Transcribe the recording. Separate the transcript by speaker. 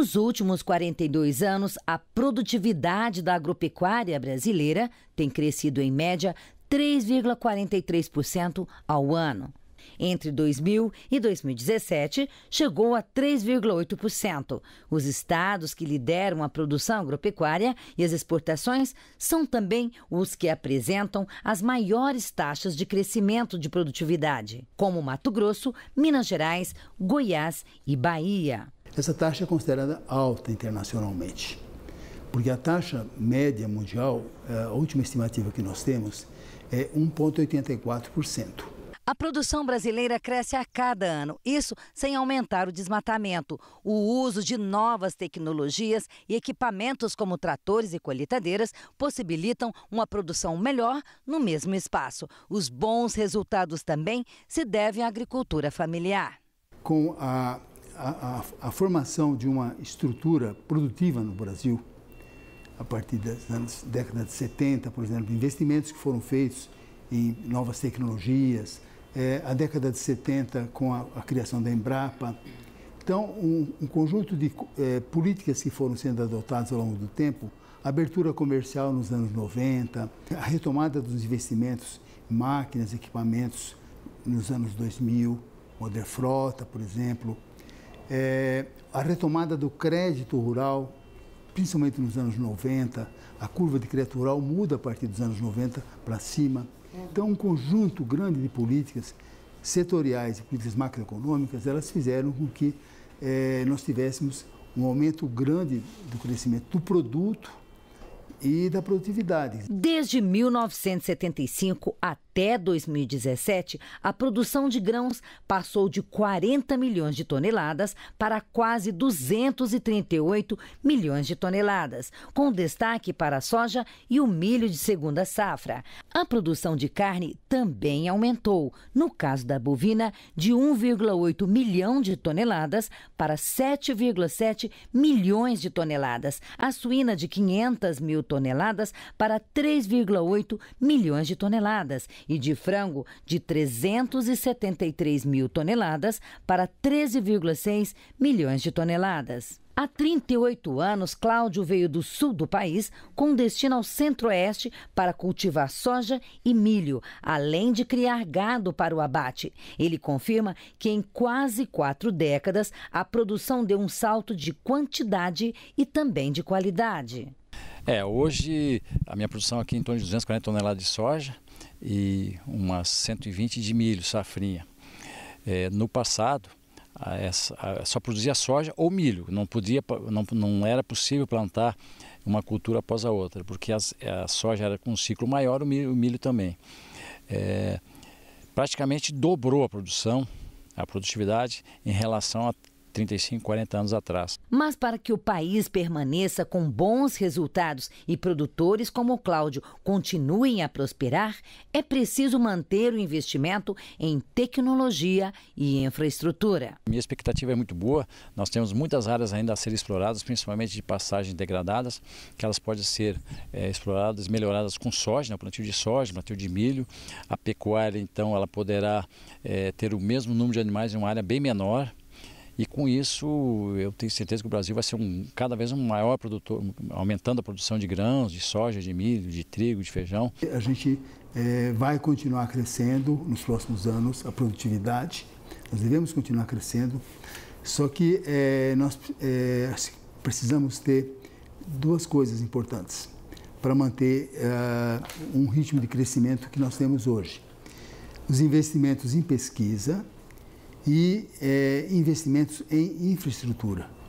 Speaker 1: Nos últimos 42 anos, a produtividade da agropecuária brasileira tem crescido em média 3,43% ao ano. Entre 2000 e 2017, chegou a 3,8%. Os estados que lideram a produção agropecuária e as exportações são também os que apresentam as maiores taxas de crescimento de produtividade, como Mato Grosso, Minas Gerais, Goiás e Bahia.
Speaker 2: Essa taxa é considerada alta internacionalmente, porque a taxa média mundial, é, a última estimativa que nós temos, é 1,84%.
Speaker 1: A produção brasileira cresce a cada ano, isso sem aumentar o desmatamento. O uso de novas tecnologias e equipamentos como tratores e colheitadeiras possibilitam uma produção melhor no mesmo espaço. Os bons resultados também se devem à agricultura familiar.
Speaker 2: Com a a, a, a, formação de uma estrutura produtiva no Brasil, a partir das anos, década de 70, por exemplo, investimentos que foram feitos em novas tecnologias, é, a década de 70 com a, a criação da Embrapa. Então, um, um conjunto de é, políticas que foram sendo adotadas ao longo do tempo, abertura comercial nos anos 90, a retomada dos investimentos em máquinas, equipamentos nos anos 2000, Frota, por exemplo, é, a retomada do crédito rural, principalmente nos anos 90, a curva de crédito rural muda a partir dos anos 90 para cima. Então, um conjunto grande de políticas setoriais e políticas macroeconômicas, elas fizeram com que é, nós tivéssemos um aumento grande do crescimento do produto e da
Speaker 1: produtividade. Desde 1975 até até 2017, a produção de grãos passou de 40 milhões de toneladas para quase 238 milhões de toneladas, com destaque para a soja e o milho de segunda safra. A produção de carne também aumentou, no caso da bovina, de 1,8 milhão de toneladas para 7,7 milhões de toneladas, a suína de 500 mil toneladas para 3,8 milhões de toneladas e de frango de 373 mil toneladas para 13,6 milhões de toneladas. Há 38 anos, Cláudio veio do sul do país com destino ao centro-oeste para cultivar soja e milho, além de criar gado para o abate. Ele confirma que em quase quatro décadas a produção deu um salto de quantidade e também de qualidade.
Speaker 3: É, hoje a minha produção é aqui é em torno de 240 toneladas de soja e umas 120 de milho, safrinha. É, no passado, a, a, só produzia soja ou milho, não, podia, não, não era possível plantar uma cultura após a outra, porque as, a soja era com um ciclo maior, o milho, o milho também. É, praticamente dobrou a produção, a produtividade, em relação a 35, 40 anos atrás.
Speaker 1: Mas para que o país permaneça com bons resultados e produtores como o Cláudio continuem a prosperar, é preciso manter o investimento em tecnologia e infraestrutura. Minha expectativa é muito boa. Nós temos
Speaker 3: muitas áreas ainda a ser exploradas, principalmente de passagens degradadas, que elas podem ser é, exploradas, melhoradas com soja, né, plantio de soja, plantio de milho. A pecuária, então, ela poderá é, ter o mesmo número de animais em uma área bem menor. E com isso, eu tenho certeza que o Brasil vai ser um, cada vez um maior produtor, aumentando a produção de grãos, de soja, de milho, de trigo, de feijão.
Speaker 2: A gente é, vai continuar crescendo nos próximos anos a produtividade, nós devemos continuar crescendo, só que é, nós é, assim, precisamos ter duas coisas importantes para manter é, um ritmo de crescimento que nós temos hoje. Os investimentos em pesquisa, e é, investimentos em infraestrutura.